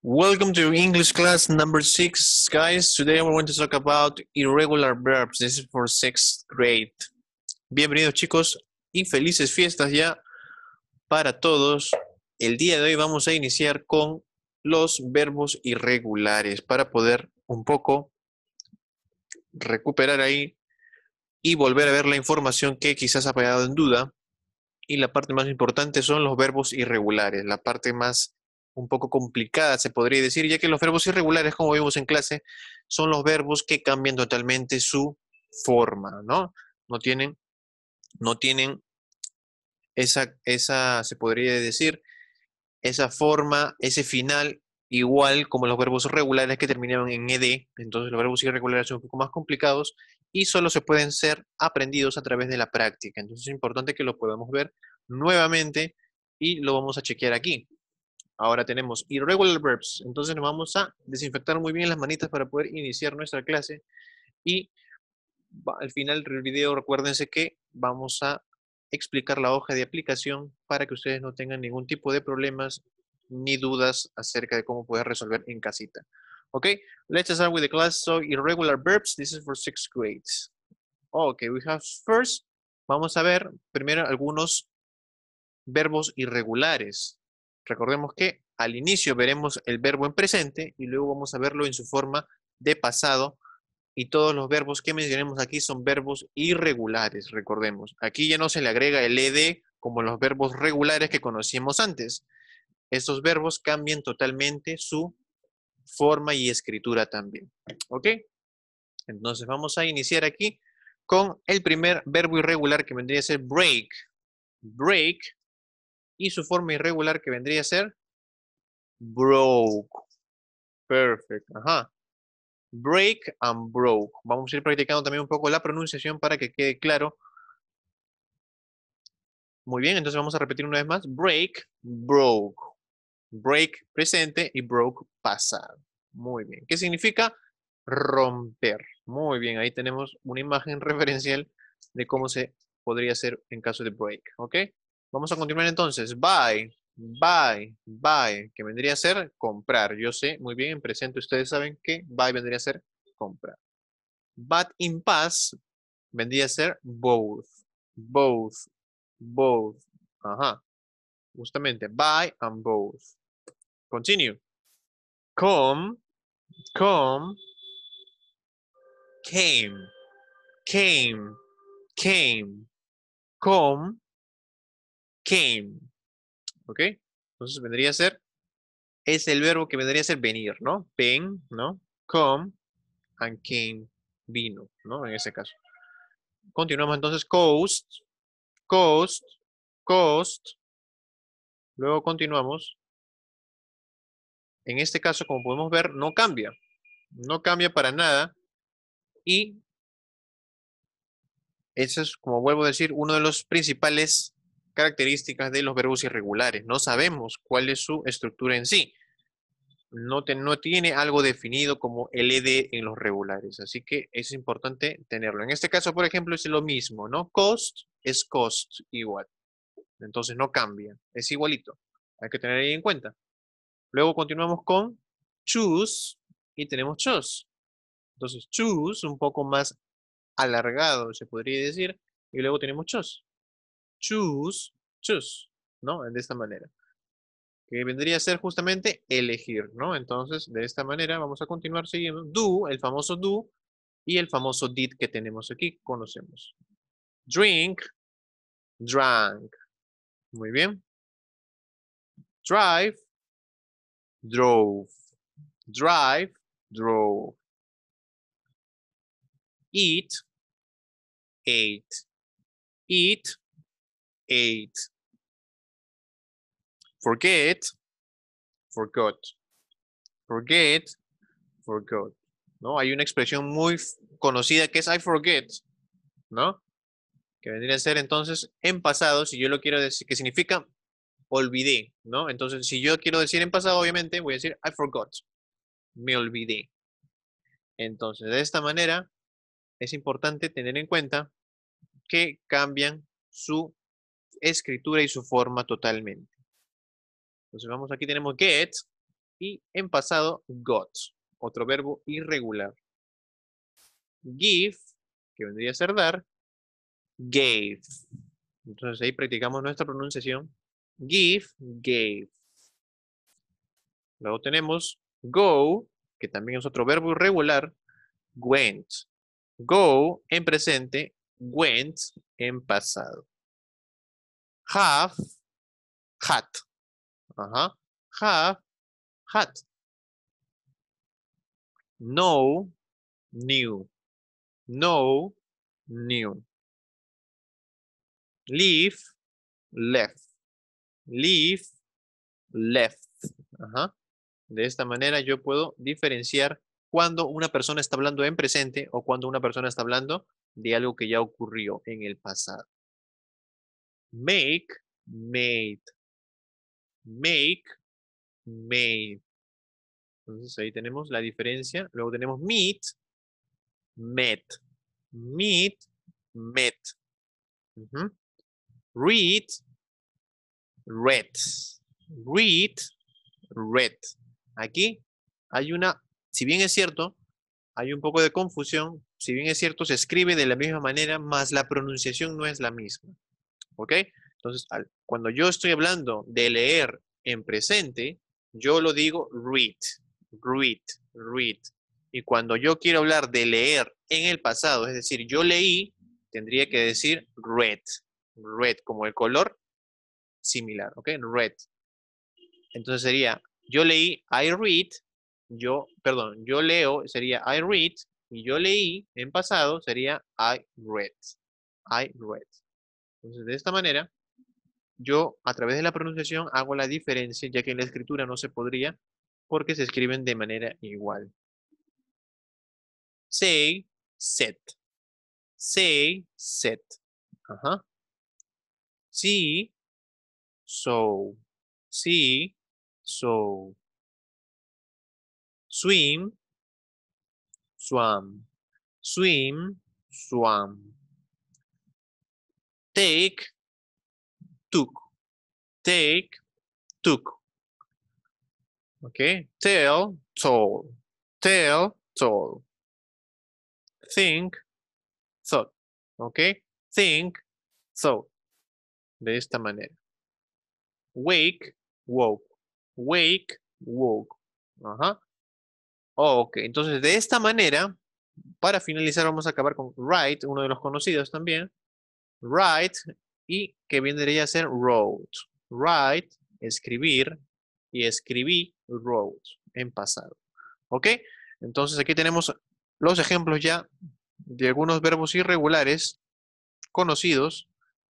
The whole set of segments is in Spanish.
Welcome to English class number six, guys. Today we're going to talk about irregular verbs. This is for sixth grade. Bienvenidos, chicos, y felices fiestas ya para todos. El día de hoy vamos a iniciar con los verbos irregulares para poder un poco recuperar ahí y volver a ver la información que quizás ha quedado en duda. Y la parte más importante son los verbos irregulares, la parte más un poco complicada, se podría decir, ya que los verbos irregulares, como vimos en clase, son los verbos que cambian totalmente su forma, ¿no? No tienen, no tienen esa, esa, se podría decir, esa forma, ese final, igual como los verbos regulares que terminaron en ed, entonces los verbos irregulares son un poco más complicados y solo se pueden ser aprendidos a través de la práctica. Entonces es importante que lo podamos ver nuevamente y lo vamos a chequear aquí. Ahora tenemos irregular verbs. Entonces nos vamos a desinfectar muy bien las manitas para poder iniciar nuestra clase. Y al final del video recuérdense que vamos a explicar la hoja de aplicación para que ustedes no tengan ningún tipo de problemas ni dudas acerca de cómo poder resolver en casita. Ok, let's start with the class. So irregular verbs, this is for sixth grades. Okay, we have first, vamos a ver primero algunos verbos irregulares. Recordemos que al inicio veremos el verbo en presente y luego vamos a verlo en su forma de pasado. Y todos los verbos que mencionemos aquí son verbos irregulares, recordemos. Aquí ya no se le agrega el ed como los verbos regulares que conocíamos antes. Estos verbos cambian totalmente su forma y escritura también. ¿Ok? Entonces vamos a iniciar aquí con el primer verbo irregular que vendría a ser break. Break y su forma irregular que vendría a ser broke. Perfect. Ajá. Break and broke. Vamos a ir practicando también un poco la pronunciación para que quede claro. Muy bien, entonces vamos a repetir una vez más. Break, broke. Break presente y broke pasado. Muy bien. ¿Qué significa? Romper. Muy bien, ahí tenemos una imagen referencial de cómo se podría hacer en caso de break. ¿Ok? Vamos a continuar entonces. Buy, buy, buy, que vendría a ser comprar. Yo sé muy bien, en presente ustedes saben que buy vendría a ser comprar. But in past vendría a ser both, both, both. Ajá. Justamente, buy and both. Continue. Come, come, came, came, came, come, came. ¿Ok? Entonces vendría a ser, es el verbo que vendría a ser venir, ¿no? Ven, ¿no? Come and came, vino, ¿no? En ese caso. Continuamos entonces, coast, coast, coast. Luego continuamos. En este caso, como podemos ver, no cambia. No cambia para nada. Y ese es, como vuelvo a decir, uno de los principales características de los verbos irregulares. No sabemos cuál es su estructura en sí. No, tiene algo definido como LD e en los regulares. Así que es importante tenerlo. En este caso, por ejemplo, es lo mismo, ¿no? Cost es cost igual. Entonces no cambia. Es igualito. Hay que tener ahí en cuenta. Luego continuamos con choose y tenemos choose. Entonces choose un poco más alargado, se podría decir. Y luego tenemos choose choose, choose, ¿no? De esta manera. Que vendría a ser justamente elegir, ¿no? Entonces, de esta manera vamos a continuar siguiendo. Do, el famoso do, y el famoso did que tenemos aquí, conocemos. Drink, drank. Muy bien. Drive, drove. Drive, drove. Eat, ate. Eat, eight. Forget, forgot. Forget, forgot. ¿No? Hay una expresión muy conocida que es I forget, ¿no? Que vendría a ser entonces en pasado, si yo lo quiero decir, que significa olvidé, ¿no? Entonces, si yo quiero decir en pasado, obviamente voy a decir I forgot, me olvidé. Entonces, de esta manera, es importante tener en cuenta que cambian su escritura y su forma totalmente. Entonces vamos, aquí tenemos get y en pasado got, otro verbo irregular. Give, que vendría a ser dar, gave. Entonces ahí practicamos nuestra pronunciación. Give, gave. Luego tenemos go, que también es otro verbo irregular, went. Go en presente, went en pasado have, hat. Have, hat. No, new. No, new. Leave, left. Leave, left. De esta manera yo puedo diferenciar cuando una persona está hablando en presente o cuando una persona está hablando de algo que ya ocurrió en el pasado. Make, made. Make, made. Entonces ahí tenemos la diferencia. Luego tenemos meet, met. Meet, met. Read, read. Read, read. Aquí hay una, si bien es cierto, hay un poco de confusión, si bien es cierto, se escribe de la misma manera, más la pronunciación no es la misma. ¿Ok? Entonces, cuando yo estoy hablando de leer en presente, yo lo digo read, read, read. Y cuando yo quiero hablar de leer en el pasado, es decir, yo leí, tendría que decir red, red, como el color similar, ¿ok? Red. Entonces sería, yo leí, I read, yo, perdón, yo leo, sería I read, y yo leí en pasado, sería I read, I read. Entonces, de esta manera, yo a través de la pronunciación hago la diferencia, ya que en la escritura no se podría, porque se escriben de manera igual. Say, set. Say, set. Ajá. See, so. See, so. Swim, swam. Swim, swam take, took, take, took. Okay, tell, told, tell, told. Think, thought. Okay, think, thought. De esta manera. Wake, woke. Wake, woke. Ajá. Ok, entonces de esta manera, para finalizar vamos a acabar con write, uno de los conocidos también. Write y que vendría a ser wrote. Write, escribir y escribí wrote en pasado. ¿Ok? Entonces aquí tenemos los ejemplos ya de algunos verbos irregulares conocidos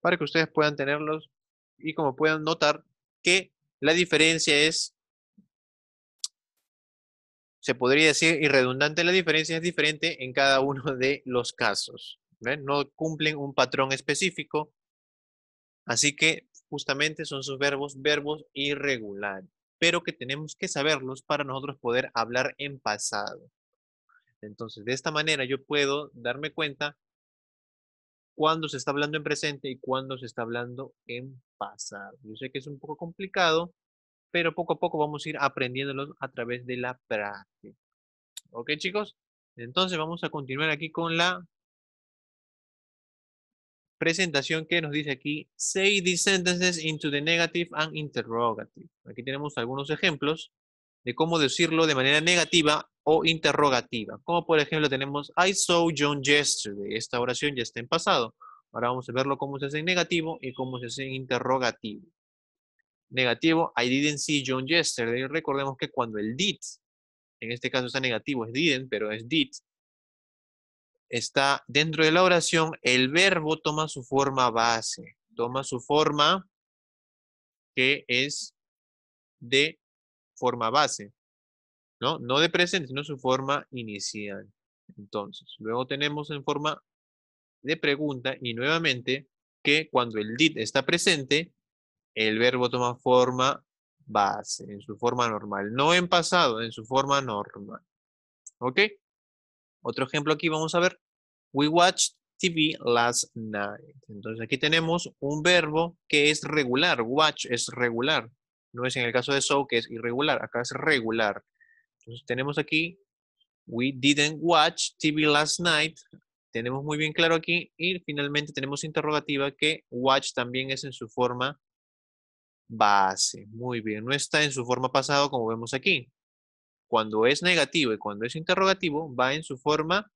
para que ustedes puedan tenerlos y como puedan notar que la diferencia es, se podría decir, y redundante, la diferencia es diferente en cada uno de los casos. No cumplen un patrón específico. Así que justamente son sus verbos, verbos irregulares, pero que tenemos que saberlos para nosotros poder hablar en pasado. Entonces, de esta manera yo puedo darme cuenta cuándo se está hablando en presente y cuándo se está hablando en pasado. Yo sé que es un poco complicado, pero poco a poco vamos a ir aprendiéndolos a través de la práctica. ¿Ok, chicos? Entonces vamos a continuar aquí con la presentación que nos dice aquí, say these sentences into the negative and interrogative. Aquí tenemos algunos ejemplos de cómo decirlo de manera negativa o interrogativa. Como por ejemplo tenemos, I saw John yesterday. Esta oración ya está en pasado. Ahora vamos a verlo cómo se hace en negativo y cómo se hace en interrogativo. Negativo, I didn't see John yesterday. Recordemos que cuando el did, en este caso está negativo, es didn't, pero es did, está dentro de la oración, el verbo toma su forma base, toma su forma que es de forma base, ¿no? No de presente, sino su forma inicial. Entonces, luego tenemos en forma de pregunta y nuevamente que cuando el dit está presente, el verbo toma forma base, en su forma normal, no en pasado, en su forma normal. ¿Ok? Otro ejemplo aquí vamos a ver. We watched TV last night. Entonces aquí tenemos un verbo que es regular. Watch es regular. No es en el caso de so que es irregular. Acá es regular. Entonces tenemos aquí. We didn't watch TV last night. Tenemos muy bien claro aquí. Y finalmente tenemos interrogativa que watch también es en su forma base. Muy bien. No está en su forma pasado como vemos aquí cuando es negativo y cuando es interrogativo, va en su forma,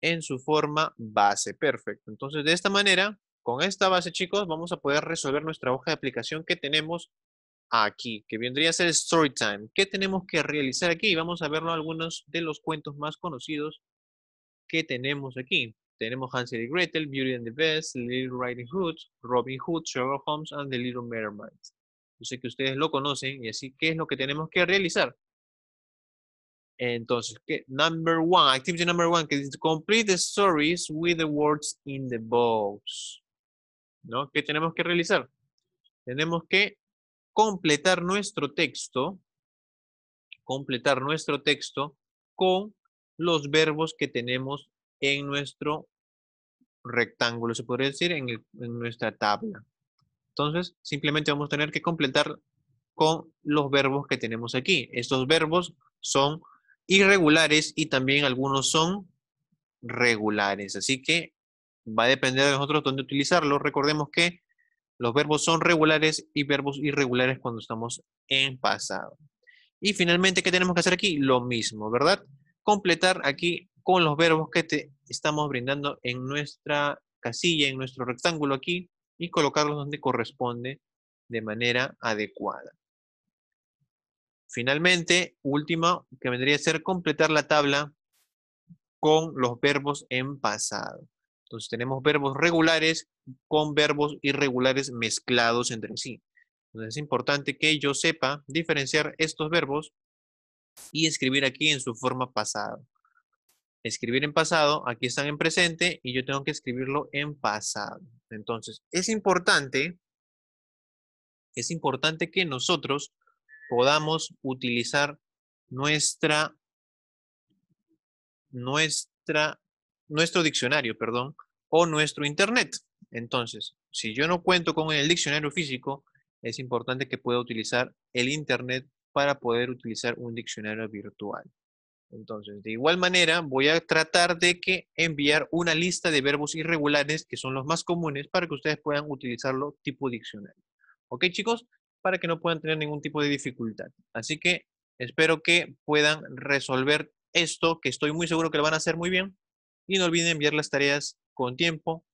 en su forma base. Perfecto. Entonces, de esta manera, con esta base, chicos, vamos a poder resolver nuestra hoja de aplicación que tenemos aquí, que vendría a ser story time. ¿Qué tenemos que realizar aquí? Vamos a verlo algunos de los cuentos más conocidos que tenemos aquí. Tenemos Hansel y Gretel, Beauty and the Beast, Little Riding Hood, Robin Hood, Sherlock Holmes, and the Little Mermaid. Yo sé que ustedes lo conocen y así, ¿qué es lo que tenemos que realizar? Entonces, ¿qué? number one, activity number one, que dice complete the stories with the words in the box. ¿No? ¿Qué tenemos que realizar? Tenemos que completar nuestro texto, completar nuestro texto con los verbos que tenemos en nuestro rectángulo, se podría decir, en nuestra tabla. Entonces, simplemente vamos a tener que completar con los verbos que tenemos aquí. Estos verbos son irregulares y también algunos son regulares. Así que va a depender de nosotros dónde utilizarlos. Recordemos que los verbos son regulares y verbos irregulares cuando estamos en pasado. Y finalmente, ¿qué tenemos que hacer aquí? Lo mismo, ¿verdad? Completar aquí con los verbos que te estamos brindando en nuestra casilla, en nuestro rectángulo aquí, y colocarlos donde corresponde de manera adecuada. Finalmente, última, que vendría a ser completar la tabla con los verbos en pasado. Entonces tenemos verbos regulares con verbos irregulares mezclados entre sí. Entonces es importante que yo sepa diferenciar estos verbos y escribir aquí en su forma pasada escribir en pasado, aquí están en presente y yo tengo que escribirlo en pasado. Entonces, es importante, es importante que nosotros podamos utilizar nuestra, nuestra, nuestro diccionario, perdón, o nuestro internet. Entonces, si yo no cuento con el diccionario físico, es importante que pueda utilizar el internet para poder utilizar un diccionario virtual. Entonces, de igual manera, voy a tratar de que enviar una lista de verbos irregulares, que son los más comunes, para que ustedes puedan utilizarlo tipo diccionario. ¿Ok, chicos? Para que no puedan tener ningún tipo de dificultad. Así que espero que puedan resolver esto, que estoy muy seguro que lo van a hacer muy bien. Y no olviden enviar las tareas con tiempo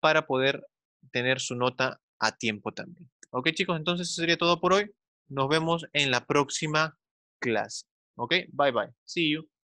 para poder tener su nota a tiempo también. ¿Ok, chicos? Entonces, eso sería todo por hoy. Nos vemos en la próxima clase. Okay, bye-bye. See you.